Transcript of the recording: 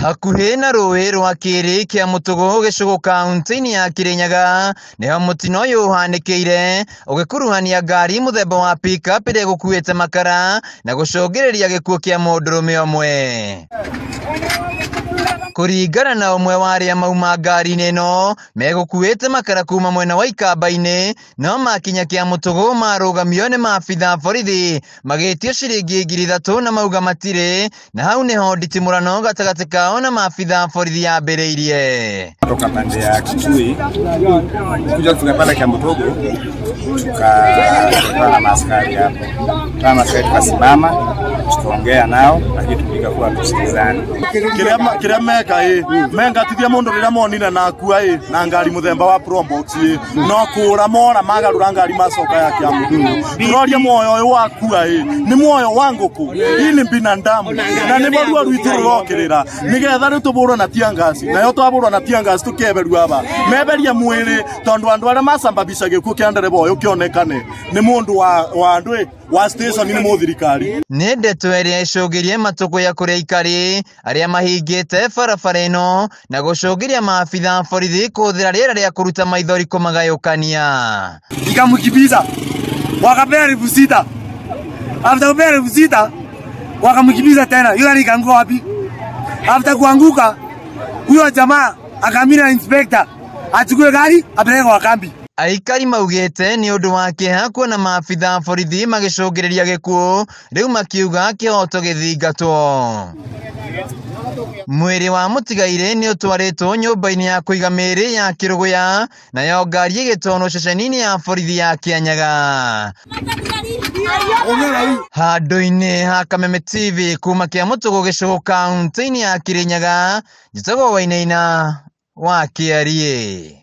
hakuhena rowero hakerekea mutugo ugeshugo ni ya kirinyaga niho mutino uyu hanikeire ugikuruhania ngari muthemba wa pickup iria gukuite makara na gucungiriria gikuo kia mundurume mwe kuringana na umwe wa aria mauma ngari-inĩ ĩno megũkuĩte makara kuma mwena wa ikamba-inĩ no makinya kĩa mũtũgũ marũgamio nĩ maabitha borithi magĩtio ciringi ngiri ithatũ na mauga matirĩ na hau nĩho nditimũrano gatagatĩ kao na maabitha borithi yambĩrĩirie toka pande ya kikui kuja tukapanda Kiambotogo tukakutana na maskari hapo, tukakutana na maaskari tukasimama tukaongea nao lakini tukakuwa tusikizane kiria kiria meka i mengatithie mundu riria monire nakua i na ngari muthemba wa promboti i no kura mora magarura ngari macoka ya kia mundu turorie muoyo uyu wakua i ni muoyo wa nguku i ni mbina ndamu na ni marua rwitu rurokirira nigetha riu tuburwo na tiangasi nayo twaburwo na tiangasi tukeberua aba meberie mwiri tondu andu aria macambabisha gikuo kia ndereba uyu kionekane ni mundu wa wa andu wa station ni muthirikari atwehereye shogirie matuku ya kure ikari aria mahingite barabara ino na gucogiria maabitha a borithi kuthira rĩera rĩa kuruta maithori kũmagayũkania ikamũkibiza wakapea elfu sita after kupea rifusita sita wakamkibiza tena yule alikaanguka wapi? afta kuanguka huyo jamaa akamina na inspekta achukue gari apeleke kwa kambi. Aikari maugĩte nĩ ũndũ wa kĩeha kuona maabitha a borithi magĩcũngĩrĩria gĩkuũ rĩu makiuga kĩhoto gĩthingatwo mwĩrĩ wa mũtigairĩ nĩ ũtwarĩtwo nyũmba-inĩ ya kuiga mĩĩrĩ ya kirugu-ya nayo ngari tono ceceni-inĩ ya borithi ya kianyaga handũ-inĩ ha kameme tv kuma kĩa mũtũgũ gĩcũgũ kaunti-inĩ ya kĩrĩnyaga njitagwo wainaina wa kĩarie